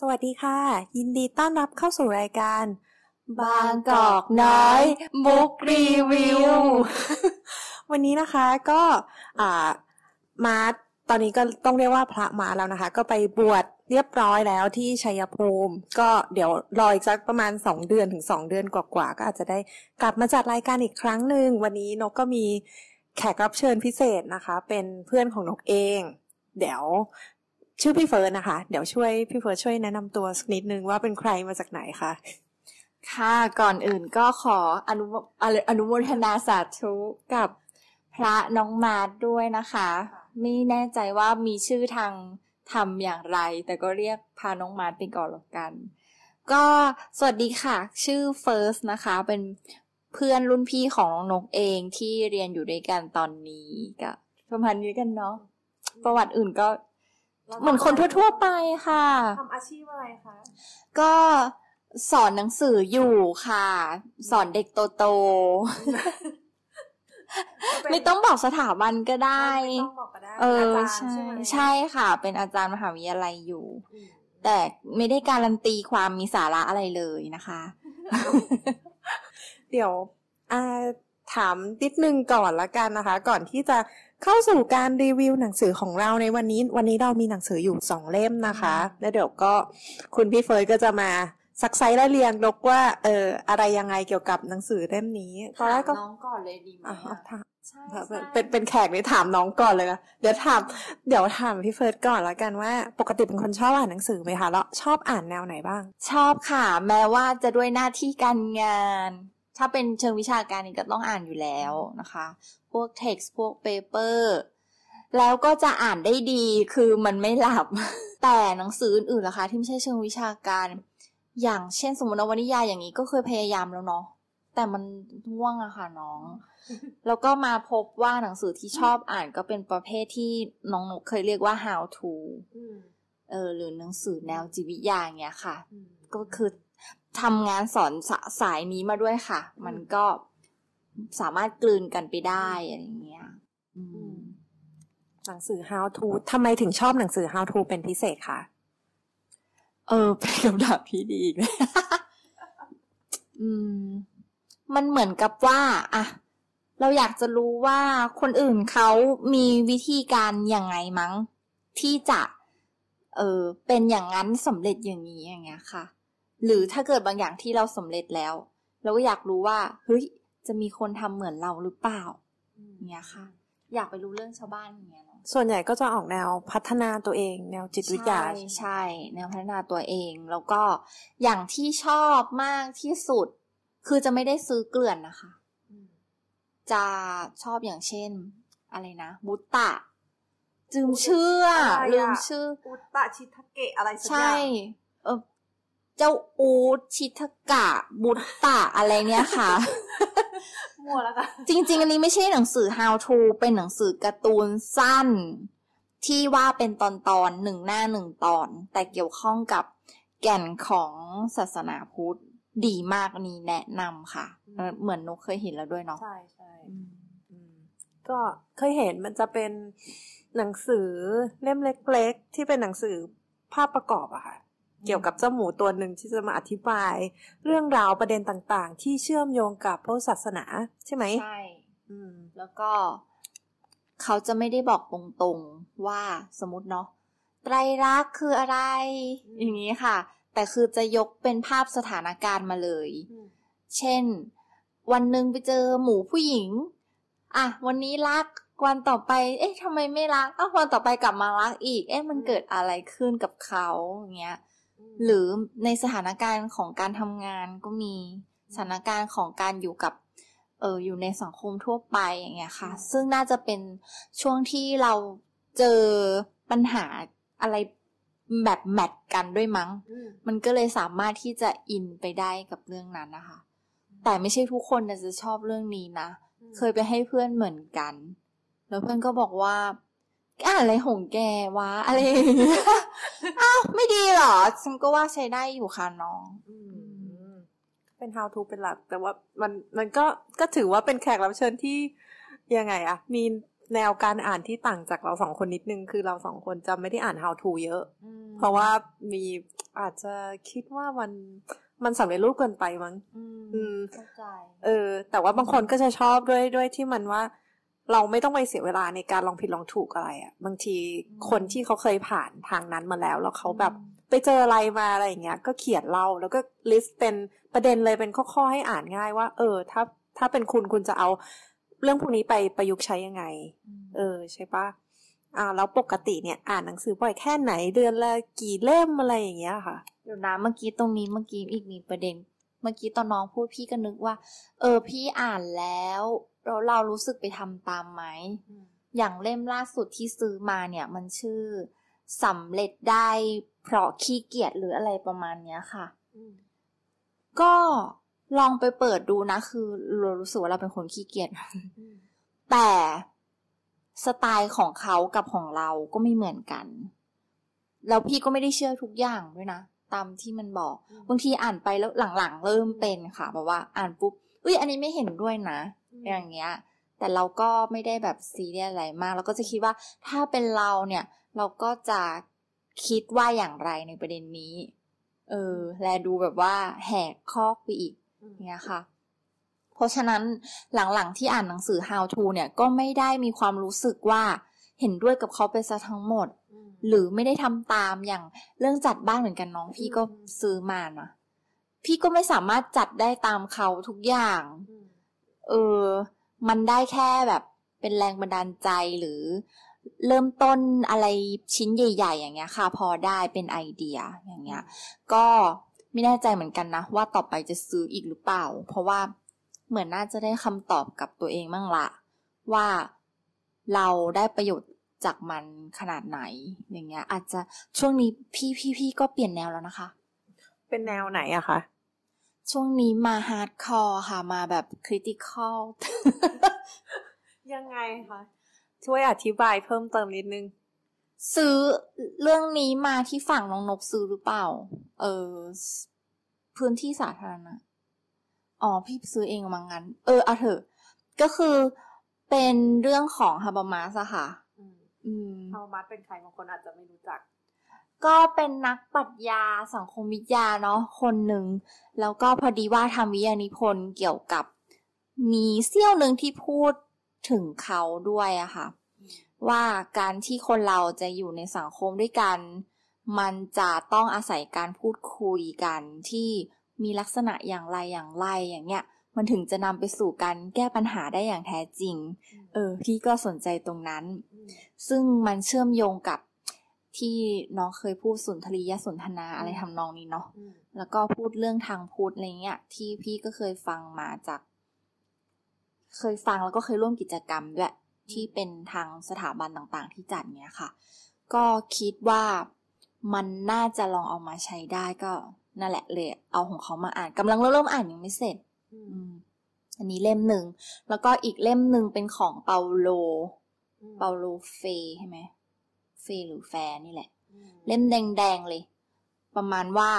สวัสดีค่ะ ยินดีต้อนรับเข้าสู่รายการ บางกอกน้อยมุกรีวิววันนี้นะคะก็มาตอนนี้ก็ต้องเรียกว่าพระมาแล้วนะคะ ก็ไปบวชเรียบร้อยแล้วที่ชัยภูมิ ก็เดี๋ยวรออีกสักประมาณ2เดือนถึง2เดือนกว่าๆก็อาจจะได้กลับมาจัดรายการอีกครั้งหนึ่งวันนี้นกก็มีแขกรับเชิญพิเศษนะคะ เป็นเพื่อนของนกเอง เดี๋ยวชื่อพี่เฟิร์นนะคะ เดี๋ยวช่วยพี่เฟิร์นช่วยแนะนำตัวสักนิดนึงว่าเป็นใครมาจากไหนคะค่ะ ก่อนอื่นก็ขออนุอนุโมทนาสาธุกับพระน้องมาร์ด้วยนะคะ ไม่แน่ใจว่ามีชื่อทางทำอย่างไร แต่ก็เรียกพาน้องมาร์ไปก่อนละกัน ก็สวัสดีค่ะ ชื่อเฟิร์สนะคะ เป็นเพื่อนรุ่นพี่ของน้องนกเองที่เรียนอยู่ด้วยกันตอนนี้ก็ประมาณนี้กันเนาะ ประวัติอื่นก็เหมือนคนทั่ว ๆ ไปค่ะทำอาชีพอะไรคะก็สอนหนังสืออยู่ค่ะ สอนเด็กโตๆไม่ต้องบอกสถาบันก็ได้ไม่ต้องบอกก็ได้เออใช่ใช่ค่ะเป็นอาจารย์มหาวิทยาลัยอยู่ แต่ไม่ได้การันตีความมีสาระอะไรเลยนะคะ เดี๋ยวอาถามนิดนึงก่อนละกันนะคะ ก่อนที่จะเข้าสู่การรีวิวหนังสือของเราในวันนี้ วันนี้เรามีหนังสืออยู่สองเล่มนะคะ แล้วเดี๋ยวก็คุณพี่เฟยก็จะมาซักไซและเรียงลกว่าเอออะไรยังไงเกี่ยวกับหนังสือเล่มนี้ตอนแรกก็น้องก่อนเลยดีไหมคะเป็นเป็นแขกนี่ถามน้องก่อนเลยนะเดี๋ยวถามเดี๋ยวถามพี่เฟิร์สก่อนแล้วกันว่าปกติเป็นคนชอบอ่านหนังสือไหมคะแล้วชอบอ่านแนวไหนบ้าง ชอบค่ะ แม้ว่าจะด้วยหน้าที่การงานถ้าเป็นเชิงวิชาการนี่ก็ต้องอ่านอยู่แล้วนะคะ พวกเท็กซ์พวกเปเปอร์ แล้วก็จะอ่านได้ดี คือมันไม่หลับ แต่หนังสืออื่นๆล่ะคะ ที่ไม่ใช่เชิงวิชาการ อย่างเช่น สมมตินวนิยายอย่างนี้ก็เคยพยายามแล้วเนาะ แต่มันง่วงอะค่ะน้อง แล้วก็มาพบว่าหนังสือที่ชอบอ่านก็เป็นประเภทที่น้องเคยเรียกว่า how to เออ หรือหนังสือแนวจิตวิทยาเงี้ยค่ะ ก็คือทำงานสอนสสายนี้มาด้วยค่ะ มันก็สามารถกลืนกันไปได้อะไรเงี้ยหนังสือ how to ทำไมถึงชอบหนังสือ how to เป็นพิเศษคะเออเป็นคำถามพี่ดีอีกอืมมันเหมือนกับว่าอะเราอยากจะรู้ว่าคนอื่นเขามีวิธีการอย่างไงมั้ง ที่จะเออเป็นอย่างนั้นสำเร็จอย่างนี้อย่างเงี้ยค่ะหรือถ้าเกิดบางอย่างที่เราสำเร็จแล้ว เราก็อยากรู้ว่าเฮ้ยจะมีคนทำเหมือนเราหรือเปล่าเนี่ยค่ะ อยากไปรู้เรื่องชาวบ้านอย่างเงี้ยนส่วนใหญ่ก็จะออกแนวพัฒนาตัวเอง แนวจิตวิทยาใช่ใช่ แนวพัฒนาตัวเอง แล้วก็อย่างที่ชอบมากที่สุด คือจะไม่ได้ซื้อเกลื่อนนะคะจะชอบอย่างเช่น อะไรนะบุตตะจืมเชื่อลืมชื่อบุตตะชิทะเกะอะไรสใช่ เออเจ้าอูชิทกะบุตตะอะไรเนี่ยค่ะ มัวแล้วค่ะ จริง ๆ อันนี้ไม่ใช่หนังสือ how to เป็นหนังสือการ์ตูนสั้น ที่ว่าเป็นตอนตอนหนึ่งหน้าหนึ่งตอน แต่เกี่ยวข้องกับแก่นของศาสนาพุทธดีมากนี้แนะนำค่ะ เหมือนนกเคยเห็นแล้วด้วยเนาะ ใช่ใช่ก็เคยเห็นมันจะเป็นหนังสือเล่มเล็กๆ ที่เป็นหนังสือภาพประกอบอะค่ะเกี่ยวกับเจ้าหมูตัวหนึ่งที่จะมาอธิบาย เรื่องราวประเด็นต่างๆ ที่เชื่อมโยงกับพระศาสนาใช่ไหมใช่แล้วก็ เขาจะไม่ได้บอกตรงๆว่าสมมติเนาะไตรลักษณ์คืออะไร อย่างนี้ค่ะ แต่คือจะยกเป็นภาพสถานการณ์มาเลย เช่น วันหนึ่งไปเจอหมูผู้หญิง อ่ะวันนี้รัก วันต่อไป เอ๊ะทำไมไม่รักอ้าววันต่อไปกลับมารักอีก เอ๊ะมันเกิดอะไรขึ้นกับเขาอย่างเงี้ยหรือในสถานการณ์ของการทำงานก็มีสถานการณ์ของการอยู่กับ เอออยู่ในสังคมทั่วไปอย่างเงี้ยค่ะ ซึ่งน่าจะเป็นช่วงที่เราเจอปัญหาอะไรแบบแมทกันด้วยมั้ง มันก็เลยสามารถที่จะอินไปได้กับเรื่องนั้นนะคะ แต่ไม่ใช่ทุกคนจะชอบเรื่องนี้นะเคยไปให้เพื่อนเหมือนกัน แล้วเพื่อนก็บอกว่าอ่านอะไรหงแกวะ อะไรอย่างเงี้ยอ้าว ไม่ดีหรอฉันก็ว่าใช้ได้อยู่ค่ะน้อง เป็น how to เป็นหลัก แต่ว่ามันมันก็ก็ถือว่าเป็นแขกรับเชิญที่ยังไงอะมีแนวการอ่านที่ต่างจากเราสองคนนิดนึงคือเราสองคนจะไม่ได้อ่าน how to เยอะเพราะว่ามีอาจจะคิดว่ามันมันสำเร็จรูปเกินไปมั้ง อืมเข้าใจ เออ แต่ว่าบางคนก็จะชอบด้วยด้วยที่มันว่าเราไม่ต้องไปเสียเวลาในการลองผิดลองถูกอะไรอะ่ะ บางทีคนที่เขาเคยผ่านทางนั้นมาแล้ว แล้วเขาแบบไปเจออะไรมาอะไรอย่างเงี้ยก็เขียนเล่าแล้วก็ลิสต์เป็นประเด็นเลยเป็นข้อๆให้อ่านง่ายว่า เออถ้าถ้าเป็นคุณคุณจะเอาเรื่องพวกนี้ไปประยุกต์ใช้ยังไง เออใช่ปะอ่า แล้วปกติเนี่ย อ่านหนังสือบ่อยแค่ไหนเดือนละกี่เล่มอะไรอย่างเงี้ยค่ะเดี๋ยวนะเมื่อกี้ตรงนี้เมื่อกี้อีกมีประเด็นมื่อกี้ ตอนน้องพูดพี่ก็นึกว่า เออพี่อ่านแล้ว เราเรารู้สึกไปทำตามไหม อย่างเล่มล่าสุดที่ซื้อมาเนี่ย มันชื่อสำเร็จได้เพราะขี้เกียจหรืออะไรประมาณเนี้ยค่ะ ก็ลองไปเปิดดูนะ คือ เรารู้สึกว่าเราเป็นคนขี้เกียจ แต่สไตล์ของเขากับของเราก็ไม่เหมือนกัน แล้วพี่ก็ไม่ได้เชื่อทุกอย่างด้วยนะตามที่มันบอกบางทีอ่านไปแล้วหลังๆ เริ่มเป็นค่ะแบบว่า อ่านปุ๊บอุ้ยอันนี้ไม่เห็นด้วยนะ อย่างเงี้ยแต่เราก็ไม่ได้แบบซีเรียสอะไรมากเราก็จะคิดว่าถ้าเป็นเราเนี่ย เราก็จะคิดว่าอย่างไรในประเด็นนี้ เออ และดูแบบว่า แหกคอกไปอีกเงี้ยค่ะ เพราะฉะนั้นหลังๆ ที่อ่านหนังสือ How to เนี่ยก็ไม่ได้มีความรู้สึกว่าเห็นด้วยกับเขาไปซะทั้งหมดหรือไม่ได้ทำตามอย่างเรื่องจัดบ้านเหมือนกันน้องพี่ก็ซื้อมานะพี่ก็ไม่สามารถจัดได้ตามเขาทุกอย่าง เออ มันได้แค่แบบเป็นแรงบันดาลใจหรือ เริ่มต้นอะไรชิ้นใหญ่ ๆ อย่างเงี้ยค่ะ พอได้เป็นไอเดียอย่างเงี้ย ก็ไม่แน่ใจเหมือนกันนะว่าต่อไปจะซื้ออีกหรือเปล่า เพราะว่าเหมือนน่าจะได้คำตอบกับตัวเองบ้างละว่าเราได้ประโยชน์จากมันขนาดไหน อย่างเงี้ย อาจจะช่วงนี้พี่พี่พี่ก็เปลี่ยนแนวแล้วนะคะ เป็นแนวไหนอะคะ ช่วงนี้มาฮาร์ดคอร์ค่ะ มาแบบคริติคอล ยังไงคะ ช่วยอธิบายเพิ่มเติมนิดนึง ซื้อเรื่องนี้มาที่ฝั่งน้องนกซื้อหรือเปล่า เออ พื้นที่สาธารณะ อ๋อ พี่ซื้อเองมั้งงั้น เออ เอาเถอะ ก็คือเป็นเรื่องของฮาบามาสค่ะธรรมบัตเป็นใครบางคนอาจจะไม่รู้จัก ก็เป็นนักปรัชญาสังคมวิทยาเนาะคนหนึ่ง แล้วก็พอดีว่าทำวิทยานิพนธ์เกี่ยวกับมีเซี่ยวหนึ่งที่พูดถึงเขาด้วยอะค่ะ ว่าการที่คนเราจะอยู่ในสังคมด้วยกัน มันจะต้องอาศัยการพูดคุยกันที่มีลักษณะอย่างไรอย่างไรอย่างเงี้ยมันถึงจะนำไปสู่การแก้ปัญหาได้อย่างแท้จริง เออ พี่ก็สนใจตรงนั้น ซึ่งมันเชื่อมโยงกับที่น้องเคยพูดสุนทรียสุนทนาอะไรทำนองนี้เนาะ แล้วก็พูดเรื่องทางพูดอะไรเงี้ย ที่พี่ก็เคยฟังมาจาก เคยฟังแล้วก็เคยร่วมกิจกรรมด้วยที่เป็นทางสถาบันต่าง ๆ ที่จัดเนี้ยค่ะ ก็คิดว่ามันน่าจะลองเอามาใช้ได้ก็นั่นแหละ เลย เอาของเขามาอ่านกำลังเริ่มอ่านยังไม่เสร็จอันนี้เล่มหนึ่ง แล้วก็อีกเล่มหนึ่งเป็นของเปาโล เปาโลเฟใช่ไหม เฟหรือแฟนี่แหละ เล่มแดงๆเลย ประมาณว่า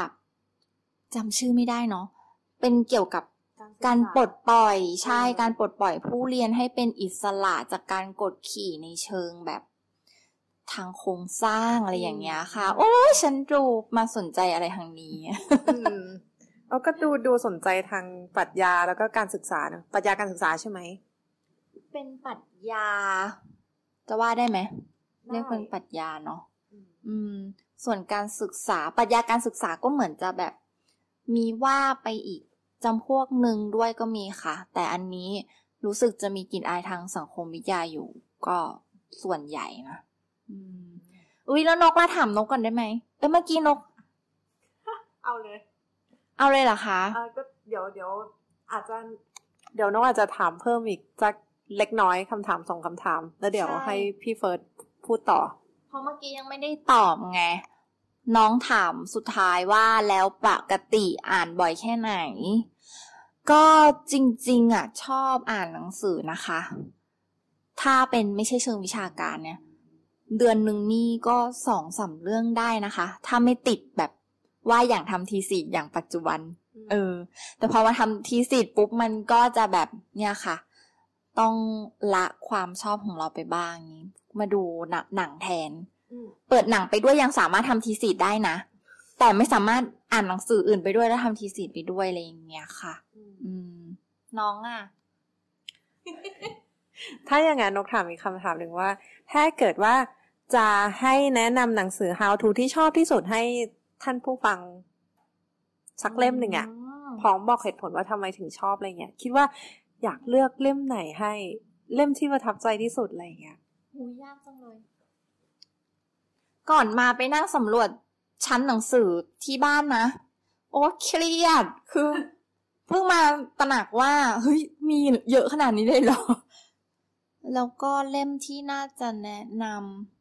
จำชื่อไม่ได้เนาะ เป็นเกี่ยวกับการปลดปล่อย ใช่ การปลดปล่อยผู้เรียนให้เป็นอิสระจากการกดขี่ในเชิงแบบ ทางโครงสร้างอะไรอย่างเงี้ยค่ะ โอ้ฉันรูปมาสนใจอะไรทางนี้เราก็ดูดูสนใจทางปรัชญาแล้วก็การศึกษาเนาะปรัชญาการศึกษาใช่ไหมเป็นปรัชญา จะว่าได้ไหมเรียกเป็นปรัชญาเนาะอืม ส่วนการศึกษาปรัชญาการศึกษาก็เหมือนจะแบบ มีว่าไปอีกจำพวกหนึ่งด้วยก็มีค่ะ แต่อันนี้รู้สึกจะมีกลิ่นอายทางสังคมวิทยาอยู่ก็ส่วนใหญ่นะอืม อุ้ยแล้วนกมาถามนกก่อนได้ไหมแ้่เมื่อกี้นกเอาเลยเอาเลยเหรอคะะก็เดี๋ยวเดี๋ยวอาจจะเดี๋ยวน้องอาจจะถามเพิ่มอีกสักเล็กน้อยคำถามสองคำถามแล้วเดี๋ยวให้พี่เฟิร์สพูดต่อเพราะเมื่อกี้ยังไม่ได้ตอบไงน้องถามสุดท้ายว่าแล้วปกติอ่านบ่อยแค่ไหน ก็จริงๆอ่ะชอบอ่านหนังสือนะคะ ถ้าเป็นไม่ใช่เชิงวิชาการเนี่ย เดือนหนึ่งนี่ก็สองสาเรื่องได้นะคะ ถ้าไม่ติดแบบว่าอย่างทำทีสิทอย่างปัจจุบัน เออ แต่พอมาทำทีสิทปุ๊บมันก็จะแบบ เนี่ยค่ะ ต้องละความชอบของเราไปบ้างนี้ มาดูหนังแทนเปิดหนังไปด้วยยังสามารถทำทีสิได้นะแต่ไม่สามารถอ่านหนังสืออื่นไปด้วยแล้วทำทีสิไปด้วยอะไรอย่างเงี้ยค่ะน้องอ่ะ ถ้าอย่างงั้นนกถามอีกคำถามหนึ่งว่าถ้าเกิดว่าจะให้แนะนำหนังสือ how to ที่ชอบที่สุดให้ท่านผู้ฟัง สักเล่มหนึ่งอะพร้อมบอกเหตุผลว่าทำไมถึงชอบอะไรเงี้ย คิดว่าอยากเลือกเล่มไหนให้เล่มที่ประทับใจที่สุดอะไรเงี้ยอ้ยากจังเลย ก่อนมาไปนั่งสำรวจชั้นหนังสือที่บ้านนะ โอ้เครียด คือ เพิ่งมาตระหนักว่า เฮ้ยมีเยอะขนาดนี้เลยเหรอ แล้วก็เล่มที่น่าจะแนะนำ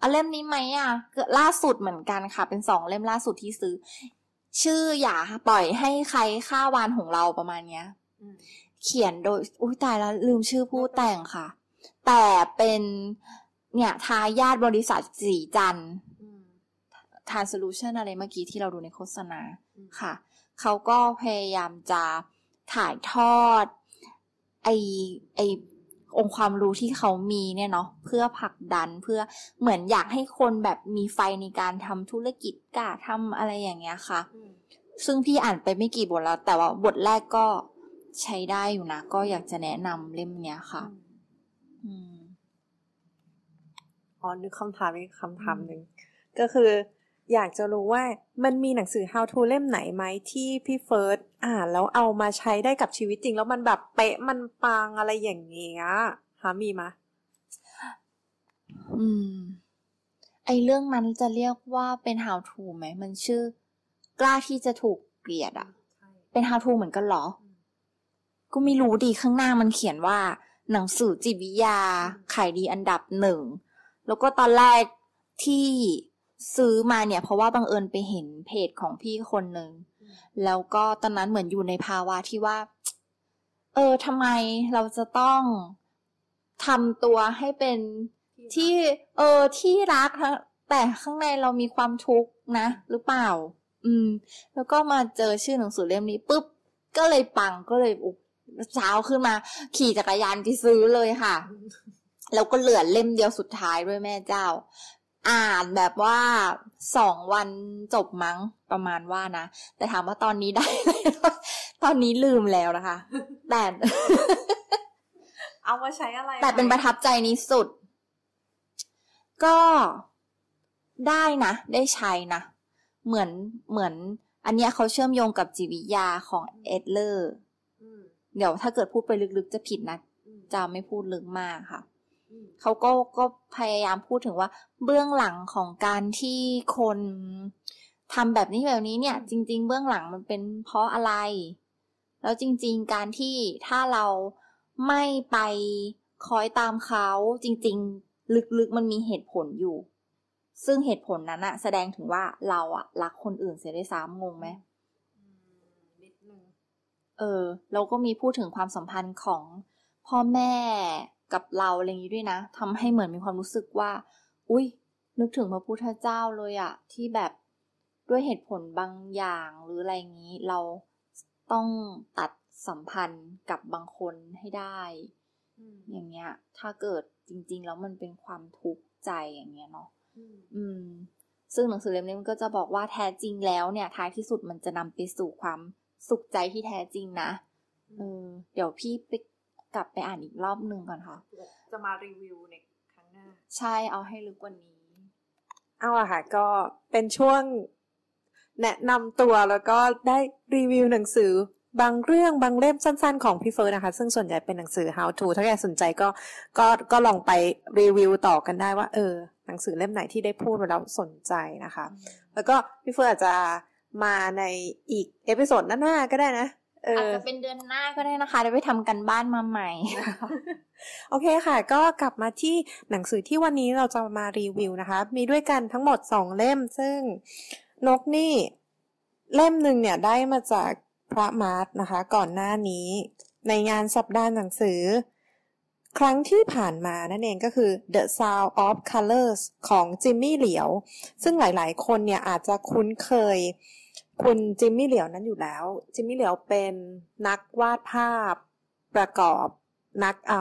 เอาเล่มนี้ไหมอ่ะ เกิดล่าสุดเหมือนกันค่ะ เป็นสองเล่มล่าสุดที่ซื้อ ชื่ออย่าปล่อยให้ใครฆ่าวานของเราประมาณเนี้ยเขียนโดย อุ้ยตายแล้วลืมชื่อผู้แต่งค่ะ แต่เป็น เนี่ย ทายาทบริษัทสีจันทานโซลูชันอะไรเมื่อกี้ที่เราดูในโฆษณาค่ะ เขาก็พยายามจะถ่ายทอดไอไอองค์ความรู้ที่เขามีเนี่ยเนาะเพื่อผลักดันเพื่อเหมือนอยากให้คนแบบมีไฟในการทำธุรกิจกล้าทำอะไรอย่างเงี้ยค่ะ ซึ่งพี่อ่านไปไม่กี่บทแล้ว แต่ว่าบทแรกก็ใช้ได้อยู่นะ ก็อยากจะแนะนำเล่มเนี้ยค่ะอ๋อนึกคำถามอีกคำถามหนึ่ง ก็คืออยากจะรู้ว่ามันมีหนังสือ How to เล่มไหนไหมที่พี่เฟิร์สอ่านแล้วเอามาใช้ได้กับชีวิตจริงแล้วมันแบบเป๊ะมันปังอะไรอย่างเงี้ยคะมีมาอืม ไอเรื่องนั้นจะเรียกว่าเป็น How to ไหมมันชื่อ กล้าที่จะถูกเกลียดอะเป็น How to เหมือนกันหรอก็ไม่รู้ดีข้างหน้ามันเขียนว่า หนังสือจิตวิยาขายดีอันดับหนึ่งแล้วก็ตอนแรกที่ซื้อมาเนี่ย เพราะว่าบังเอิญไปเห็นเพจของพี่คนหนึ่งแล้วก็ตอนนั้นเหมือนอยู่ในภาวะที่ว่า เออทำไมเราจะต้องทำตัวให้เป็นที่ เออที่รัก แต่ข้างในเรามีความทุกข์นะ หรือเปล่า อืม แล้วก็มาเจอชื่อหนังสือเล่มนี้ปุ๊บก็เลยปังก็เลยอุเช้าขึ้นมา ขี่จักรยานไปซื้อเลยค่ะ แล้วก็เหลือเล่มเดียวสุดท้ายด้วยแม่เจ้าอ่านแบบว่าสองวันจบมั้ง ประมาณว่านะ แต่ถามว่าตอนนี้ได้ตอนนี้ลืมแล้วนะคะ แต่ เอามาใช้อะไร แต่เป็นประทับใจนี้สุด ก็ได้นะ ได้ใช้นะ เหมือนเหมือน อันเนี้ยเขาเชื่อมโยงกับจิวิยาของเอ็ดเลอร์เดี๋ยวถ้าเกิดพูดไปลึกๆจะผิดนะจะไม่พูดลึกมากค่ะเขาก็ก็พยายามพูดถึงว่าเบื้องหลังของการที่คนทำแบบนี้แบบนี้เนี่ยจริงๆเบื้องหลังมันเป็นเพราะอะไร แล้วจริงๆการที่ถ้าเราไม่ไปคอยตามเขา จริง ๆ ลึกๆมันมีเหตุผลอยู่ ซึ่งเหตุผลนั้นอะแสดงถึงว่าเราอะรักคนอื่นเสียด้วยซ้ำงงไหมเออ เราก็มีพูดถึงความสัมพันธ์ของพ่อแม่กับเราอะไรอย่างนี้ด้วยนะทำให้เหมือนมีความรู้สึกว่า อุ้ยนึกถึงพระพุทธเจ้าเลยอะที่แบบด้วยเหตุผลบางอย่างหรืออะไรอย่างนี้เราต้องตัดสัมพันธ์กับบางคนให้ได้อย่างเงี้ย ถ้าเกิดจริง ๆ แล้วมันเป็นความทุกข์ใจอย่างเงี้ยเนาะอืม ซึ่งหนังสือเล่มนี้มันก็จะบอกว่าแท้จริงแล้วเนี่ยท้ายที่สุดมันจะนำไปสู่ความสุขใจที่แท้จริงนะเออเดี๋ยวพี่ไปกลับไปอ่านอีกรอบหนึ่งก่อนค่ะ จะมารีวิวในครั้งหน้า ใช่ เอาให้ลึกกว่านี้ เอาอะค่ะ ก็เป็นช่วงแนะนำตัวแล้วก็ได้รีวิวหนังสือบางเรื่องบางเล่มสั้นๆของพี่เฟิร์นะคะ ซึ่งส่วนใหญ่เป็นหนังสือ how to ถ้าใครสนใจก็ ก็ก็ลองไปรีวิวต่อกันได้ว่า เออ หนังสือเล่มไหนที่ได้พูดมาแล้วสนใจนะคะ แล้วก็พี่เฟิร์อาจจะมาในอีกเอพิโซดหน้าๆก็ได้นะอาจจะเป็นเดือนหน้าก็ได้นะคะได้ไปทำกันบ้านมาใหม่ โอเคค่ะ ก็กลับมาที่หนังสือที่วันนี้เราจะมารีวิวนะคะ มีด้วยกันทั้งหมดสองเล่มซึ่งนกนี่เล่มหนึ่งเนี่ยได้มาจากพระมาร์ทนะคะก่อนหน้านี้ ในงานสัปดาห์หนังสือ ครั้งที่ผ่านมานั่นเองก็คือ The Sound of Colors ของจิมมี่เหลียว ซึ่งหลาย ๆ คนเนี่ยอาจจะคุ้นเคยคุณ จิมมี่เหลียวนั้นอยู่แล้ว จิมมี่เหลียวเป็นนักวาดภาพประกอบ นักอ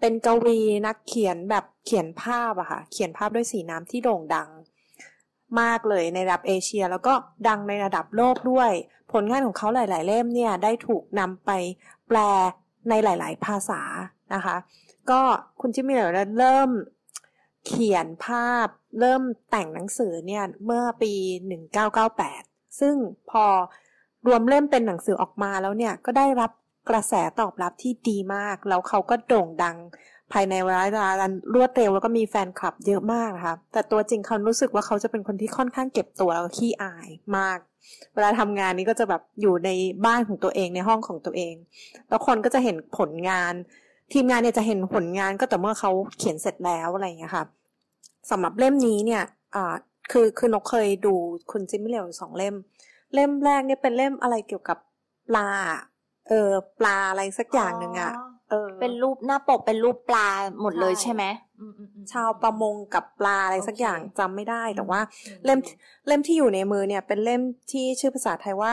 เป็นกวีนักเขียนแบบเขียนภาพอะค่ะ เขียนภาพด้วยสีน้ำที่โด่งดังมากเลยในระดับเอเชีย แล้วก็ดังในระดับโลกด้วย ผลงานของเขาหลายๆเล่มเนี่ยได้ถูกนำไปแปลในหลายๆภาษานะคะ ก็คุณ จิมมี่เหลียวเริ่มเขียนภาพ เริ่มแต่งหนังสือเนี่ยเมื่อปี 1998ซึ่งพอรวมเล่มเป็นหนังสือออกมาแล้วเนี่ยก็ได้รับกระแสตอบรับที่ดีมาก แล้วเขาก็โด่งดังภายในเวลาอันรวดเร็วแล้วก็มีแฟนคลับเยอะมากนะคะแต่ตัวจริงเขารู้สึกว่าเขาจะเป็นคนที่ค่อนข้างเก็บตัวแล้วขี้อายมาก เวลาทำงานนี้ก็จะแบบอยู่ในบ้านของตัวเองในห้องของตัวเองแล้วคนก็จะเห็นผลงาน ทีมงานเนี่ยจะเห็นผลงานก็แต่เมื่อเขาเขียนเสร็จแล้วอะไรอย่างนี้ค่ะสำหรับเล่มนี้เนี่ยคือ คือนกเคยดูคุณจิมมี่เหลวสองเล่ม เล่มแรกเนี่ย เป็นเล่มอะไรเกี่ยวกับปลา เออปลาอะไรสักอย่างหนึ่งอะเออ เป็นรูปหน้าปกเป็นรูปปลาหมดเลยใช่ไหมชาวประมงกับปลาอะไรสักอย่างจำไม่ได้ แต่ว่าเล่ม เล่มที่อยู่ในมือเนี่ย เป็นเล่มที่ชื่อภาษาไทยว่า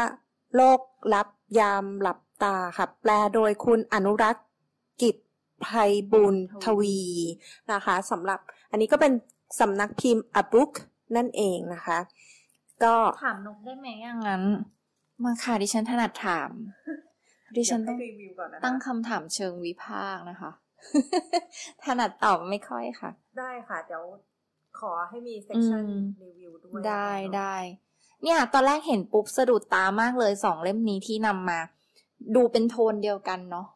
โลกลับยามหลับตา ค่ะ แปลโดยคุณอนุรักษ์ กิจภัยบุญทวีนะคะสำหรับ อันนี้ก็เป็นสำนักพิมพ์อบบุ๊กนั่นเองนะคะ ก็ ถามนกได้ไหมอย่างนั้นมาค่ะ ดิฉันถนัดถาม ดิฉันต้องตั้งคำถามเชิงวิพากษ์นะคะ ถนัดตอบไม่ค่อยค่ะ ได้ค่ะเดี๋ยวขอให้มีเซสชั่นรีวิวด้วย ได้ได้เนี่ยตอนแรกเห็นปุ๊บสะดุดตามากเลย สองเล่มนี้ที่นำมา ดูเป็นโทนเดียวกันเนาะ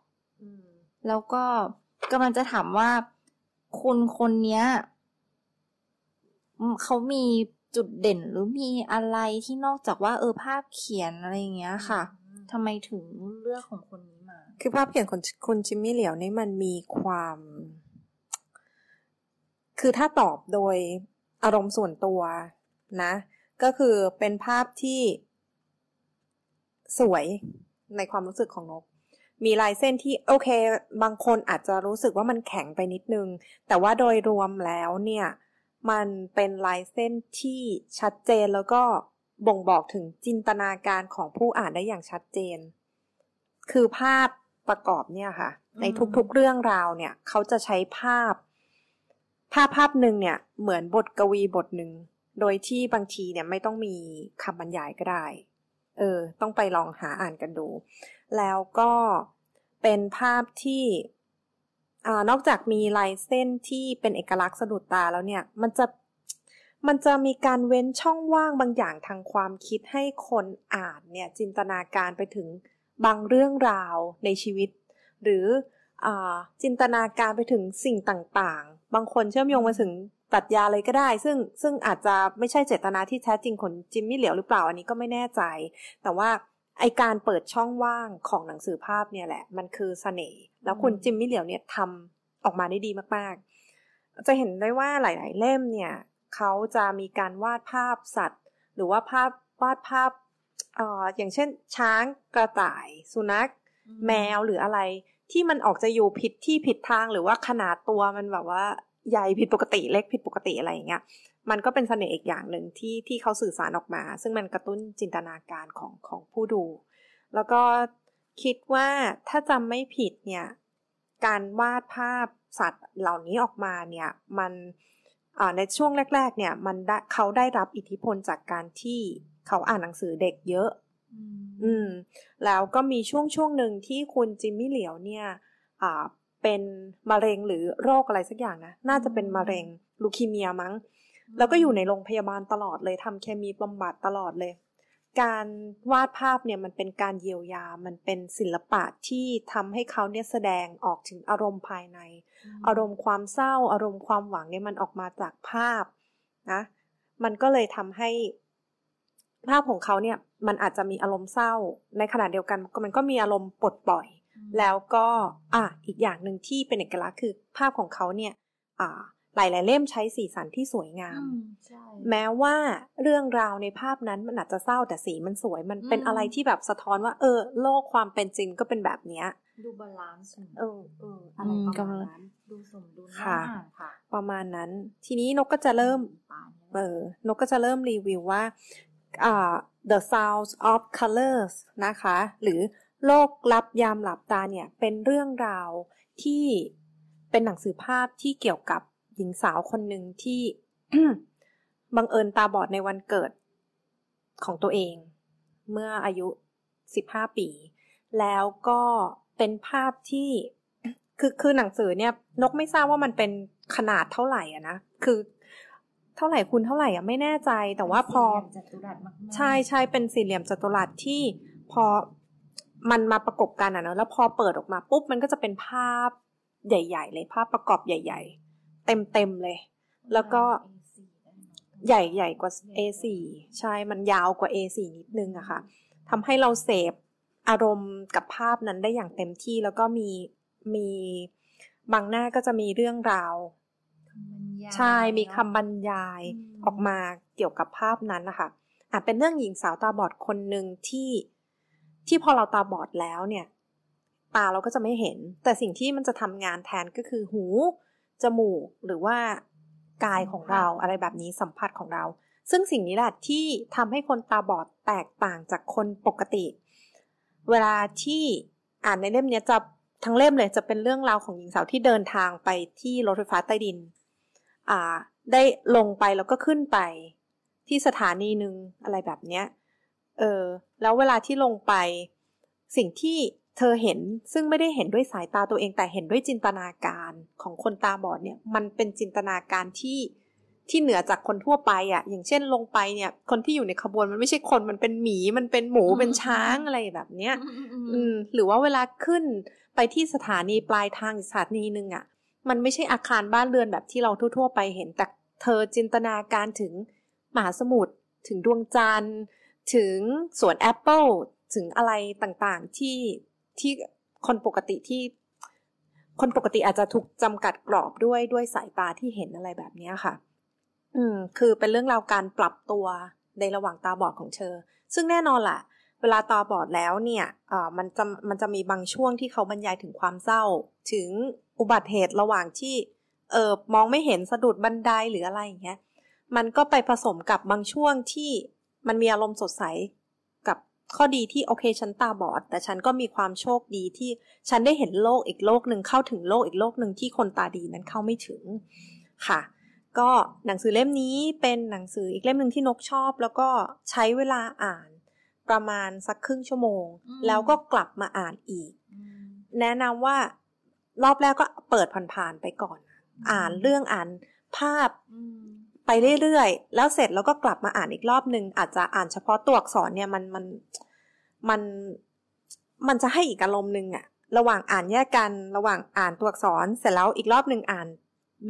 แล้วก็กำลังจะถามว่าคุณคนเนี้ยเขามีจุดเด่นหรือมีอะไรที่นอกจากว่า เออภาพเขียนอะไรอย่างเงี้ยค่ะทำไมถึงเลือกของคนนี้มาคือภาพเขียนของคุณชิมมี่เหลียวนี่มันมีความ คือถ้าตอบโดยอารมณ์ส่วนตัวนะ ก็คือเป็นภาพที่สวยในความรู้สึกของนกมีลายเส้นที่ โอเค บางคนอาจจะรู้สึกว่ามันแข็งไปนิดนึง แต่ว่าโดยรวมแล้วเนี่ยมันเป็นลายเส้นที่ชัดเจนแล้วก็บ่งบอกถึงจินตนาการของผู้อ่านได้อย่างชัดเจน คือภาพประกอบเนี่ยค่ะ ในทุกๆเรื่องราวเนี่ยเขาจะใช้ภาพ ภาพภาพหนึ่งเนี่ยเหมือนบทกวีบทหนึ่ง โดยที่บางทีเนี่ยไม่ต้องมีคำบรรยายก็ได้ เออต้องไปลองหาอ่านกันดู แล้วก็เป็นภาพที่อนอกจากมีลายเส้นที่เป็นเอกลักษณ์สะดุดตาแล้วเนี่ย มันจะ มันจะมีการเว้นช่องว่างบางอย่างทางความคิดให้คนอ่านเนี่ยจินตนาการไปถึงบางเรื่องราวในชีวิต หรืออจินตนาการไปถึงสิ่งต่างๆ บางคนเชื่อมโยงมาถึงตัดยาเลยก็ได้ ซึ่ง ซึ่งอาจจะไม่ใช่เจตนาที่แท้จริงของจิมมี่เหลียวหรือเปล่า อันนี้ก็ไม่แน่ใจ แต่ว่าไอการเปิดช่องว่างของหนังสือภาพเนี่ยแหละมันคือสเสน่ห์แล้วคุณจิมมี่เหลียวเนี่ยทำออกมาได้ดีมากๆ จะเห็นได้ว่าหลายๆ เล่มเนี่ยเขาจะมีการวาดภาพสัตว์ หรือว่าภาพวาดภาพอ่ออย่างเช่น ช้างกระต่าย สุนัข แมวหรืออะไร ที่มันออกจะอยู่ผิดที่ผิดทางหรือว่าขนาดตัวมันแบบว่าใหญ่ผิดปกติเล็กผิดปกติอะไรอย่างเงี้ยมันก็เป็นเสน่ห์อีกอย่างหนึ่งที่ที่เขาสื่อสารออกมา ซึ่งมันกระตุ้นจินตนาการของของผู้ดู แล้วก็คิดว่าถ้าจำไม่ผิดเนี่ย การวาดภาพสัตว์เหล่านี้ออกมาเนี่ย มันในช่วงแรก ๆ เนี่ยมันเขาได้รับอิทธิพลจากการที่เขาอ่านหนังสือเด็กเยอะ อืมแล้วก็มีช่วงช่วงหนึ่งที่คุณจิมมี่เหลียวเนี่ยอ่าเป็นมะเร็งหรือโรคอะไรสักอย่างนะน่าจะเป็นมะเร็งลูคีเมียมั้งแล้วก็อยู่ในโรงพยาบาลตลอดเลยทำเคมีบำบัดตลอดเลย การวาดภาพเนี่ยมันเป็นการเยียวยา มันเป็นศิลปะที่ทำให้เขาเนี่ยแสดงออกถึงอารมณ์ภายใน อารมณ์ความเศร้าอารมณ์ความหวังเนี่ยมันออกมาจากภาพนะมันก็เลยทำให้ ภาพของเขาเนี่ย มันอาจจะมีอารมณ์เศร้าในขณะเดียวกันมันก็มีอารมณ์ปลดปล่อย แล้วก็อ่ะอีกอย่างหนึ่งที่เป็นเอกลักษณ์คือ ภาพของเขาเนี่ย อ่าหลายๆเล่มใช้สีสันที่สวยงาม แม้ว่าเรื่องราวในภาพนั้นมันอาจจะเศร้าแต่สีมันสวย มันเป็นอะไรที่แบบสะท้อนว่า เออ โลกความเป็นจริงก็เป็นแบบเนี้ยดูบาลานซ์เออเอออะไรประมาณนั้น ดูสมดุลค่ะ ประมาณนั้น ทีนี้นกก็จะเริ่ม เออ นกก็จะเริ่มรีวิวว่าอ่า the sounds of colors นะคะ หรือโลกลับยามหลับตาเนี่ย เป็นเรื่องราวที่เป็นหนังสือภาพที่เกี่ยวกับหญิงสาวคนหนึ่งที่บังเอิญตาบอดในวันเกิดของตัวเอง เมื่ออายุ15ปี แล้วก็เป็นภาพที่คือคือหนังสือเนี่ย นกไม่ทราบว่ามันเป็นขนาดเท่าไหร่อะนะคือ เท่าไหร่คุณเท่าไหร่อะไม่แน่ใจ แต่ว่าพอ ใช่ใช่เป็นสี่เหลี่ยมจัตุรัสที่พอมันมาประกบกันอะเนาะแล้วพอเปิดออกมาปุ๊บมันก็จะเป็นภาพใหญ่ ๆ เลย ภาพประกอบใหญ่ ๆเต็มเต็มเลย แล้วก็ใหญ่ใหญ่กว่า A4 ใช่ มันยาวกว่า A4 นิดนึงอะค่ะทำให้เราเสพอารมณ์กับภาพนั้นได้อย่างเต็มที่ แล้วก็มีมีบางหน้าก็จะมีเรื่องราวใช่ มีคำบรรยายออกมาเกี่ยวกับภาพนั้นนะคะ อาจเป็นเรื่องหญิงสาวตาบอดคนหนึ่งที่ที่พอเราตาบอดแล้ว เนี่ย ตาเราก็จะไม่เห็น แต่สิ่งที่มันจะทำงานแทนก็คือหูจมูกหรือว่ากายของเราอะไรแบบนี้สัมผัสของเรา ซึ่งสิ่งนี้แหละที่ทำให้คนตาบอดแตกต่างจากคนปกติ เวลาที่อ่านในเล่มนี้จะทั้งเล่มเลยจะเป็นเรื่องราวของหญิงสาวที่เดินทางไปที่รถไฟฟ้าใต้ดินอ่าได้ลงไปแล้วก็ขึ้นไป ที่สถานีหนึ่งอะไรแบบเนี้ยเออ แล้วเวลาที่ลงไปสิ่งที่เธอเห็นซึ่งไม่ได้เห็นด้วยสายตาตัวเอง แต่เห็นด้วยจินตนาการของคนตาบอดเนี่ย มันเป็นจินตนาการที่ที่เหนือจากคนทั่วไปอะ่ะอย่างเช่นลงไปเนี่ย คนที่อยู่ในขบวน มันไม่ใช่คนมันเป็นหมี มันเป็นหมูเป็นช้างอะไรแบบเนี้ยอืมหรือว่าเวลาขึ้นไปที่สถานีปลายทางสถานีหนึ่งอะ่ะมันไม่ใช่อาคารบ้านเรือนแบบที่เราทั่วๆไปเห็นแต่เธอจินตนาการถึงมหาสมุทรถึงดวงจันทร์ ถึงสวนแอปเปิลถึงอะไรต่างๆที่ที่คนปกติที่ คนปกติอาจจะถูกจำกัดกรอบด้วย ด้วยสายตาที่เห็นอะไรแบบนี้ค่ะ อืม คือเป็นเรื่องราวการปรับตัวในระหว่างตาบอดของเธอ ซึ่งแน่นอนลห่ะ เวลาตาบอดแล้วเนี่ย เอ่อมันจะมันจะมีบางช่วงที่เขาบรรยายถึงความเศร้า ถึงอุบัติเหตุระหว่างที่ เอ่อมองไม่เห็นสะดุดบันไดหรืออะไรอย่างเงี้ย มันก็ไปผสมกับบางช่วงที่มันมีอารมณ์สดใสข้อดีที่โอเคฉันตาบอด แต่ฉันก็มีความโชคดีที่ ฉันได้เห็นโลกอีกโลกหนึ่งเข้าถึงโลกอีกโลกหนึ่งที่คนตาดีนั้นเข้าไม่ถึง ค่ะ ก็หนังสือเล่มนี้เป็นหนังสืออีกเล่มหนึ่งที่นกชอบ แล้วก็ใช้เวลาอ่าน ประมาณสักครึ่งชั่วโมง แล้วก็กลับมาอ่านอีก แนะนำว่ารอบแรกก็เปิดผ่านๆไปก่อน อ่านเรื่องอ่านภาพไปเรื่อยๆ แล้วเสร็จแล้วก็กลับมาอ่านอีกรอบหนึ่งอาจจะอ่านเฉพาะตัวอักษรเนี่ย มันมันมันมันจะให้อีกอารมณ์หนึ่งอะระหว่างอ่านแยกกันระหว่างอ่านตัวอักษรเสร็จแล้วอีกรอบหนึ่งอ่าน